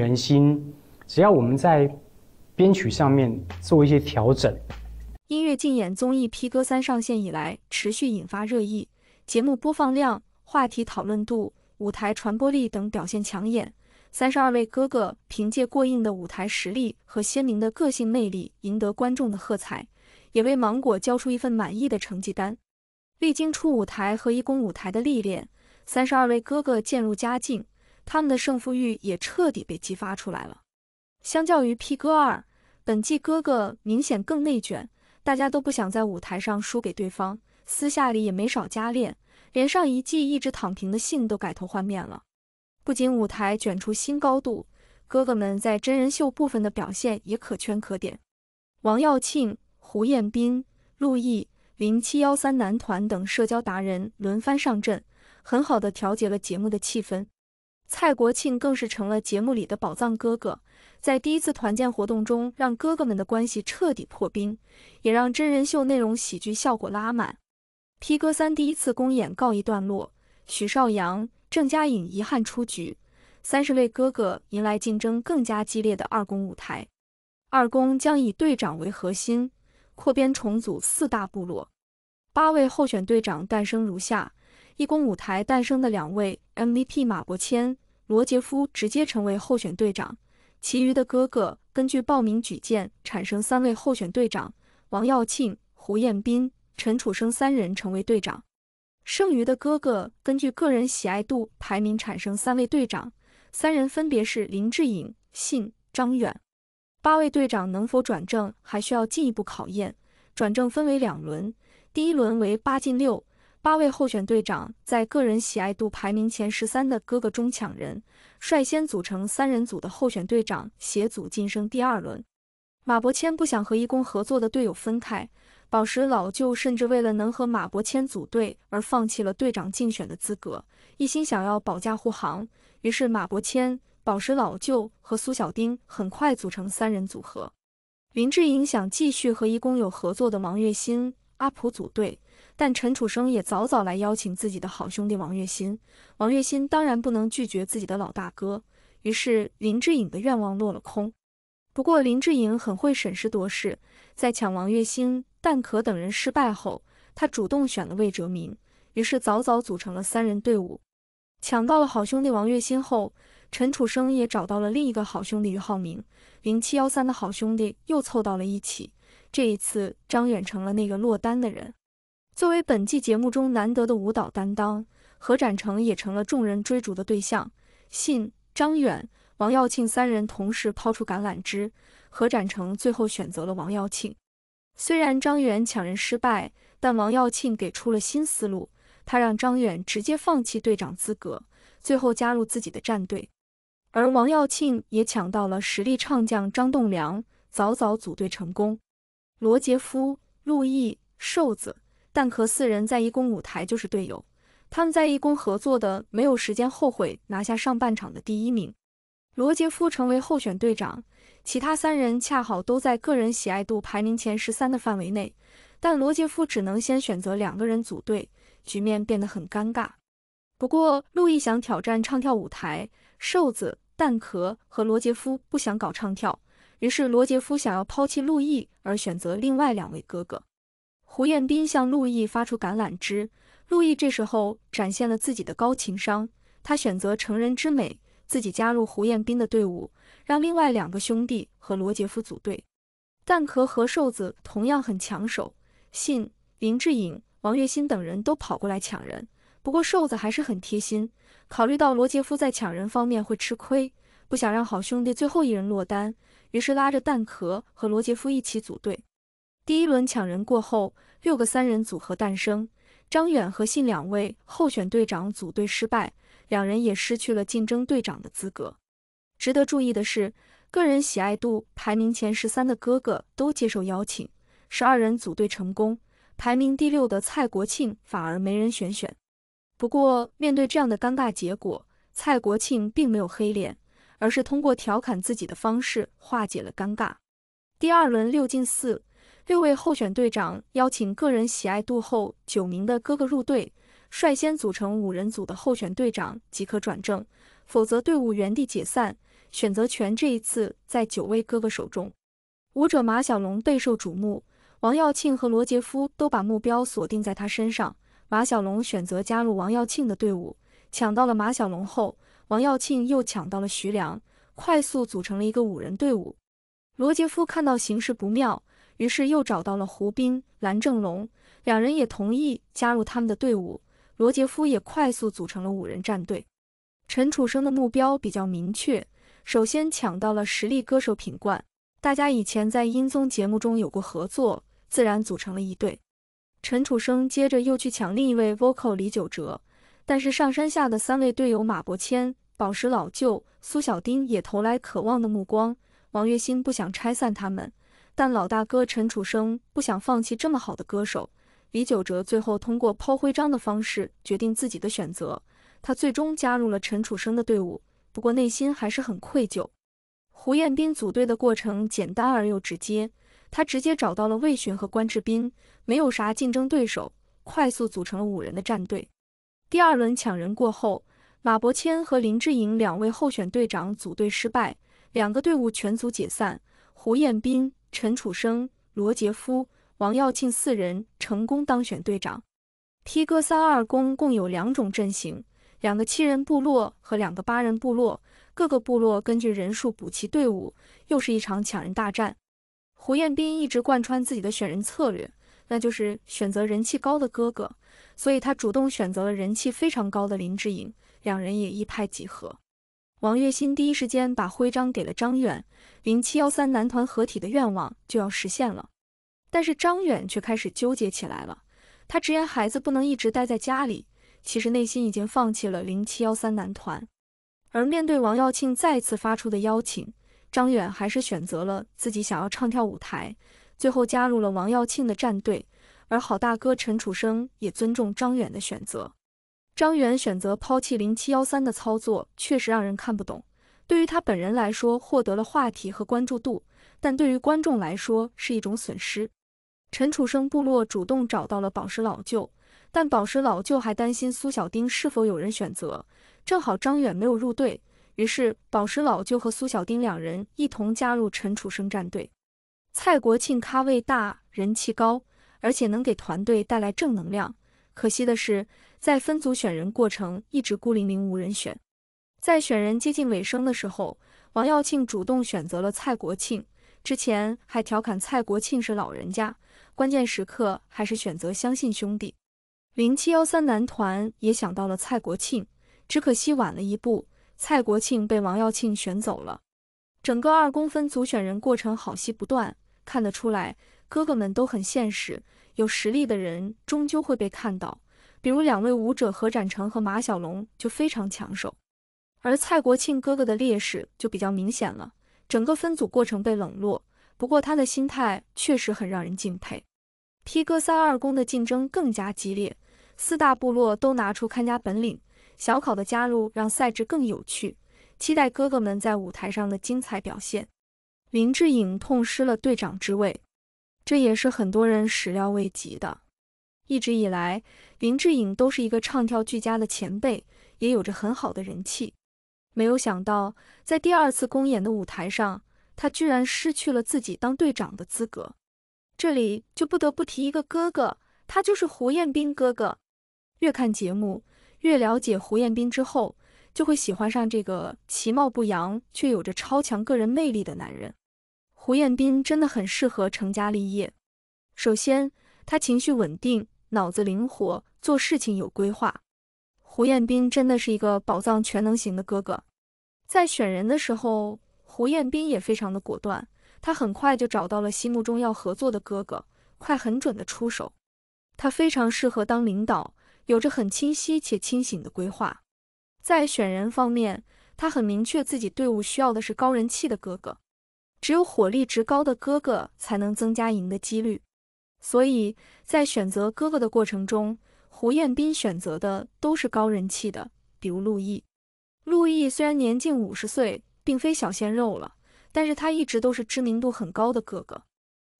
人心，只要我们在编曲上面做一些调整。音乐竞演综艺《披哥三》上线以来，持续引发热议，节目播放量、话题讨论度、舞台传播力等表现抢眼。三十二位哥哥凭借过硬的舞台实力和鲜明的个性魅力，赢得观众的喝彩，也为芒果交出一份满意的成绩单。历经初舞台和一公舞台的历练，三十二位哥哥渐入佳境。他们的胜负欲也彻底被激发出来了。相较于 P 哥二，本季哥哥明显更内卷，大家都不想在舞台上输给对方，私下里也没少加练，连上一季一直躺平的信都改头换面了。不仅舞台卷出新高度，哥哥们在真人秀部分的表现也可圈可点。王耀庆、胡彦斌、陆毅、零七幺三男团等社交达人轮番上阵，很好的调节了节目的气氛。蔡国庆更是成了节目里的宝藏哥哥，在第一次团建活动中，让哥哥们的关系彻底破冰，也让真人秀内容喜剧效果拉满。P 哥三第一次公演告一段落，许绍洋、郑嘉颖遗憾出局，三十位哥哥迎来竞争更加激烈的二公舞台。二公将以队长为核心，扩编重组四大部落，八位候选队长诞生如下：一公舞台诞生的两位 MVP 马伯骞。罗杰夫直接成为候选队长，其余的哥哥根据报名举荐产生三位候选队长，王耀庆、胡彦斌、陈楚生三人成为队长。剩余的哥哥根据个人喜爱度排名产生三位队长，三人分别是林志颖、信、张远。八位队长能否转正还需要进一步考验。转正分为两轮，第一轮为八进六。八位候选队长在个人喜爱度排名前十三的哥哥中抢人，率先组成三人组的候选队长携组晋升第二轮。马伯骞不想和义工合作的队友分开，宝石老舅甚至为了能和马伯骞组队而放弃了队长竞选的资格，一心想要保驾护航。于是马伯骞、宝石老舅和苏小丁很快组成三人组合。林志颖想继续和义工有合作的王栎鑫、阿普组队。但陈楚生也早早来邀请自己的好兄弟王月心，王月心当然不能拒绝自己的老大哥，于是林志颖的愿望落了空。不过林志颖很会审时度势，在抢王月心、蛋壳等人失败后，他主动选了魏哲鸣，于是早早组成了三人队伍。抢到了好兄弟王月心后，陈楚生也找到了另一个好兄弟于浩明，零七幺三的好兄弟又凑到了一起。这一次，张远成了那个落单的人。作为本季节目中难得的舞蹈担当，何展成也成了众人追逐的对象。信、张远、王耀庆三人同时抛出橄榄枝，何展成最后选择了王耀庆。虽然张远抢人失败，但王耀庆给出了新思路，他让张远直接放弃队长资格，最后加入自己的战队。而王耀庆也抢到了实力唱将张栋梁，早早组队成功。罗杰夫、陆毅、瘦子。蛋壳四人在一公舞台就是队友，他们在一公合作的没有时间后悔，拿下上半场的第一名。罗杰夫成为候选队长，其他三人恰好都在个人喜爱度排名前十三的范围内，但罗杰夫只能先选择两个人组队，局面变得很尴尬。不过路易想挑战唱跳舞台，瘦子蛋壳和罗杰夫不想搞唱跳，于是罗杰夫想要抛弃路易，而选择另外两位哥哥。胡彦斌向陆毅发出橄榄枝，陆毅这时候展现了自己的高情商，他选择成人之美，自己加入胡彦斌的队伍，让另外两个兄弟和罗杰夫组队。蛋壳和瘦子同样很抢手，信林志颖、王月鑫等人都跑过来抢人，不过瘦子还是很贴心，考虑到罗杰夫在抢人方面会吃亏，不想让好兄弟最后一人落单，于是拉着蛋壳和罗杰夫一起组队。第一轮抢人过后，六个三人组合诞生。张远和信两位候选队长组队失败，两人也失去了竞争队长的资格。值得注意的是，个人喜爱度排名前十三的哥哥都接受邀请，十二人组队成功。排名第六的蔡国庆反而没人选选。不过，面对这样的尴尬结果，蔡国庆并没有黑脸，而是通过调侃自己的方式化解了尴尬。第二轮六进四。六位候选队长邀请个人喜爱度后九名的哥哥入队，率先组成五人组的候选队长即可转正，否则队伍原地解散。选择权这一次在九位哥哥手中。舞者马小龙备受瞩目，王耀庆和罗杰夫都把目标锁定在他身上。马小龙选择加入王耀庆的队伍，抢到了马小龙后，王耀庆又抢到了徐良，快速组成了一个五人队伍。罗杰夫看到形势不妙。于是又找到了胡兵、蓝正龙，两人也同意加入他们的队伍。罗杰夫也快速组成了五人战队。陈楚生的目标比较明确，首先抢到了实力歌手品冠，大家以前在音综节目中有过合作，自然组成了一队。陈楚生接着又去抢另一位 vocal 李玖哲，但是上山下的三位队友马伯骞、宝石老舅、苏小丁也投来渴望的目光。王栎鑫不想拆散他们。但老大哥陈楚生不想放弃这么好的歌手李九哲，最后通过抛徽章的方式决定自己的选择。他最终加入了陈楚生的队伍，不过内心还是很愧疚。胡彦斌组队的过程简单而又直接，他直接找到了魏巡和关智斌，没有啥竞争对手，快速组成了五人的战队。第二轮抢人过后，马伯骞和林志颖两位候选队长组队失败，两个队伍全组解散。胡彦斌。陈楚生、罗杰夫、王耀庆四人成功当选队长。T 哥三二攻共有两种阵型，两个七人部落和两个八人部落。各个部落根据人数补齐队伍，又是一场抢人大战。胡彦斌一直贯穿自己的选人策略，那就是选择人气高的哥哥，所以他主动选择了人气非常高的林志颖，两人也一拍即合。王栎鑫第一时间把徽章给了张远，零七幺三男团合体的愿望就要实现了，但是张远却开始纠结起来了。他直言孩子不能一直待在家里，其实内心已经放弃了零七幺三男团。而面对王耀庆再次发出的邀请，张远还是选择了自己想要唱跳舞台，最后加入了王耀庆的战队。而好大哥陈楚生也尊重张远的选择。张远选择抛弃零七幺三的操作确实让人看不懂。对于他本人来说，获得了话题和关注度，但对于观众来说是一种损失。陈楚生部落主动找到了宝石老舅，但宝石老舅还担心苏小丁是否有人选择。正好张远没有入队，于是宝石老舅和苏小丁两人一同加入陈楚生战队。蔡国庆咖位大，人气高，而且能给团队带来正能量。可惜的是。在分组选人过程一直孤零零无人选，在选人接近尾声的时候，王耀庆主动选择了蔡国庆，之前还调侃蔡国庆是老人家，关键时刻还是选择相信兄弟。零七幺三男团也想到了蔡国庆，只可惜晚了一步，蔡国庆被王耀庆选走了。整个二公分组选人过程好戏不断，看得出来哥哥们都很现实，有实力的人终究会被看到。比如两位舞者何展成和马小龙就非常抢手，而蔡国庆哥哥的劣势就比较明显了，整个分组过程被冷落。不过他的心态确实很让人敬佩。P 哥三二宫的竞争更加激烈，四大部落都拿出看家本领，小考的加入让赛制更有趣，期待哥哥们在舞台上的精彩表现。林志颖痛失了队长之位，这也是很多人始料未及的。一直以来，林志颖都是一个唱跳俱佳的前辈，也有着很好的人气。没有想到，在第二次公演的舞台上，他居然失去了自己当队长的资格。这里就不得不提一个哥哥，他就是胡彦斌哥哥。越看节目，越了解胡彦斌之后，就会喜欢上这个其貌不扬却有着超强个人魅力的男人。胡彦斌真的很适合成家立业。首先，他情绪稳定。脑子灵活，做事情有规划。胡彦斌真的是一个宝藏全能型的哥哥。在选人的时候，胡彦斌也非常的果断，他很快就找到了心目中要合作的哥哥，快很准的出手。他非常适合当领导，有着很清晰且清醒的规划。在选人方面，他很明确自己队伍需要的是高人气的哥哥，只有火力值高的哥哥才能增加赢的几率。所以在选择哥哥的过程中，胡彦斌选择的都是高人气的，比如陆毅。陆毅虽然年近五十岁，并非小鲜肉了，但是他一直都是知名度很高的哥哥。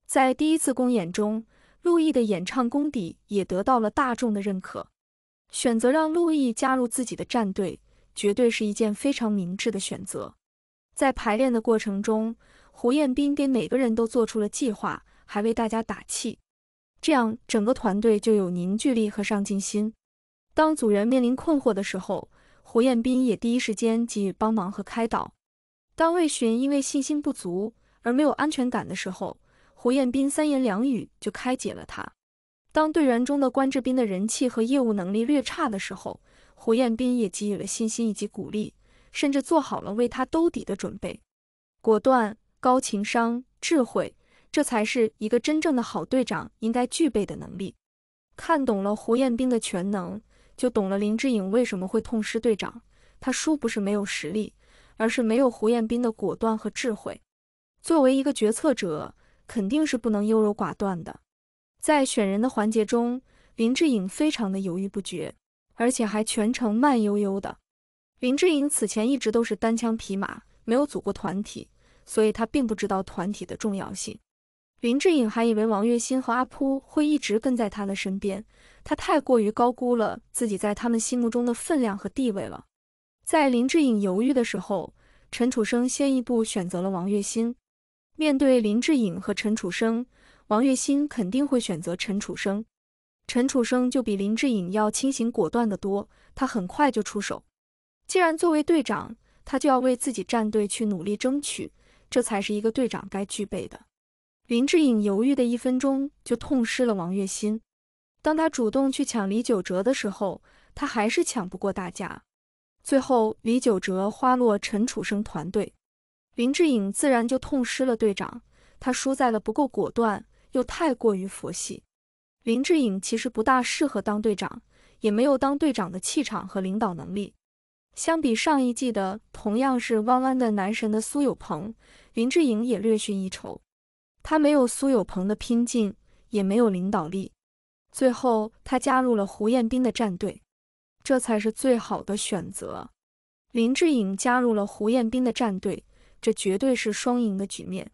在第一次公演中，陆毅的演唱功底也得到了大众的认可。选择让陆毅加入自己的战队，绝对是一件非常明智的选择。在排练的过程中，胡彦斌给每个人都做出了计划，还为大家打气。这样，整个团队就有凝聚力和上进心。当组员面临困惑的时候，胡彦斌也第一时间给予帮忙和开导。当魏巡因为信心不足而没有安全感的时候，胡彦斌三言两语就开解了他。当队员中的关志斌的人气和业务能力略差的时候，胡彦斌也给予了信心以及鼓励，甚至做好了为他兜底的准备。果断、高情商、智慧。这才是一个真正的好队长应该具备的能力。看懂了胡彦斌的全能，就懂了林志颖为什么会痛失队长。他输不是没有实力，而是没有胡彦斌的果断和智慧。作为一个决策者，肯定是不能优柔寡断的。在选人的环节中，林志颖非常的犹豫不决，而且还全程慢悠悠的。林志颖此前一直都是单枪匹马，没有组过团体，所以他并不知道团体的重要性。林志颖还以为王栎鑫和阿扑会一直跟在他的身边，他太过于高估了自己在他们心目中的分量和地位了。在林志颖犹豫的时候，陈楚生先一步选择了王栎鑫。面对林志颖和陈楚生，王栎鑫肯定会选择陈楚生。陈楚生就比林志颖要清醒果断的多，他很快就出手。既然作为队长，他就要为自己战队去努力争取，这才是一个队长该具备的。林志颖犹豫的一分钟，就痛失了王栎鑫。当他主动去抢李九哲的时候，他还是抢不过大家。最后，李九哲花落陈楚生团队，林志颖自然就痛失了队长。他输在了不够果断，又太过于佛系。林志颖其实不大适合当队长，也没有当队长的气场和领导能力。相比上一季的同样是弯弯的男神的苏有朋，林志颖也略逊一筹。他没有苏有朋的拼劲，也没有领导力，最后他加入了胡彦斌的战队，这才是最好的选择。林志颖加入了胡彦斌的战队，这绝对是双赢的局面，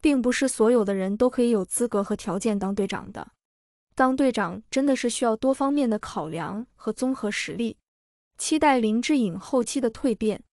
并不是所有的人都可以有资格和条件当队长的，当队长真的是需要多方面的考量和综合实力。期待林志颖后期的蜕变。